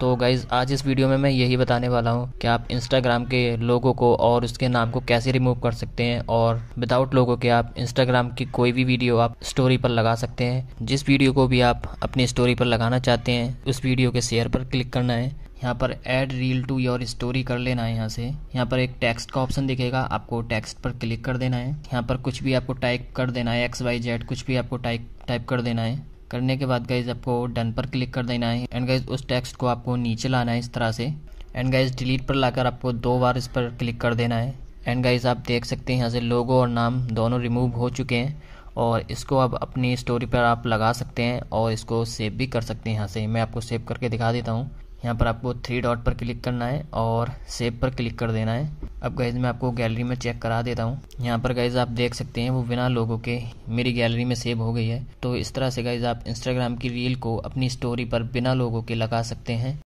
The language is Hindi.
तो गाइज़ आज इस वीडियो में मैं यही बताने वाला हूँ कि आप इंस्टाग्राम के लोगों को और उसके नाम को कैसे रिमूव कर सकते हैं और विदाउट लोगों के आप इंस्टाग्राम की कोई भी वीडियो आप स्टोरी पर लगा सकते हैं जिस वीडियो को भी आप अपनी स्टोरी पर लगाना चाहते हैं उस वीडियो के शेयर पर क्लिक करना है यहाँ पर add reel to your story कर लेना है यहाँ से यहाँ पर एक टेक्स्ट का ऑप्शन दिखेगा आपको टेक्स्ट पर क्लिक कर देना है यहाँ पर कुछ भी आपको टाइप कर देना है एक्स वाई जेड कुछ भी आपको टाइप टाइप कर देना है करने के बाद गाइज आपको डन पर क्लिक कर देना है एंड गाइज उस टेक्स्ट को आपको नीचे लाना है इस तरह से एंड गाइज डिलीट पर लाकर आपको दो बार इस पर क्लिक कर देना है एंड गाइज आप देख सकते हैं यहाँ से लोगो और नाम दोनों रिमूव हो चुके हैं और इसको आप अपनी स्टोरी पर आप लगा सकते हैं और इसको सेव भी कर सकते हैं यहाँ से मैं आपको सेव करके दिखा देता हूँ यहाँ पर आपको थ्री डॉट पर क्लिक करना है और सेव पर क्लिक कर देना है अब गैज़ मैं आपको गैलरी में चेक करा देता हूँ यहाँ पर गैज़ आप देख सकते हैं वो बिना लोगों के मेरी गैलरी में सेव हो गई है तो इस तरह से गैज़ आप इंस्टाग्राम की रील को अपनी स्टोरी पर बिना लोगों के लगा सकते हैं